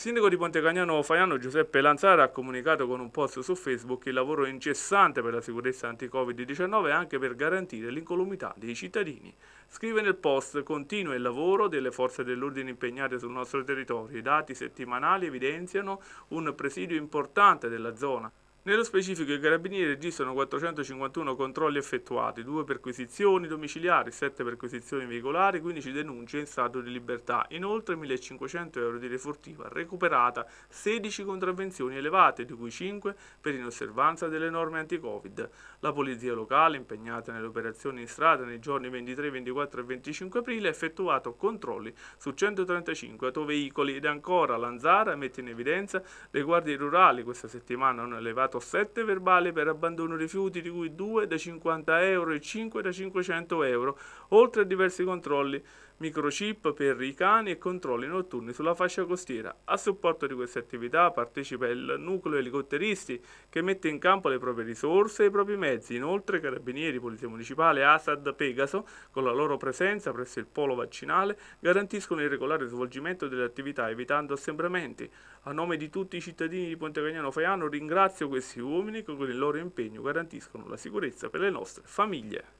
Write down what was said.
Sindaco di Pontecagnano Faiano Giuseppe Lanzara ha comunicato con un post su Facebook il lavoro incessante per la sicurezza anti-Covid-19 e anche per garantire l'incolumità dei cittadini. Scrive nel post «Continua il lavoro delle forze dell'ordine impegnate sul nostro territorio. I dati settimanali evidenziano un presidio importante della zona. Nello specifico i carabinieri registrano 451 controlli effettuati, 2 perquisizioni domiciliari, 7 perquisizioni veicolari, 15 denunce in stato di libertà, inoltre 1500 euro di refurtiva recuperata, 16 contravvenzioni elevate, di cui 5 per inosservanza delle norme anti-Covid. La polizia locale, impegnata nelle operazioni in strada nei giorni 23, 24 e 25 aprile, ha effettuato controlli su 135 autoveicoli ed ancora Lanzara mette in evidenza le guardie rurali questa settimana hanno elevato archiviato 7 verbali per abbandono rifiuti, di cui 2 da 50 euro e 5 da 500 euro, oltre a diversi controlli microchip per i cani e controlli notturni sulla fascia costiera. A supporto di queste attività partecipa il nucleo elicotteristi che mette in campo le proprie risorse e i propri mezzi. Inoltre Carabinieri, Polizia Municipale, ASAD, Pegaso, con la loro presenza presso il polo vaccinale, garantiscono il regolare svolgimento delle attività evitando assembramenti. A nome di tutti i cittadini di Ponte Cagnano Faiano ringrazio questi uomini che con il loro impegno garantiscono la sicurezza per le nostre famiglie.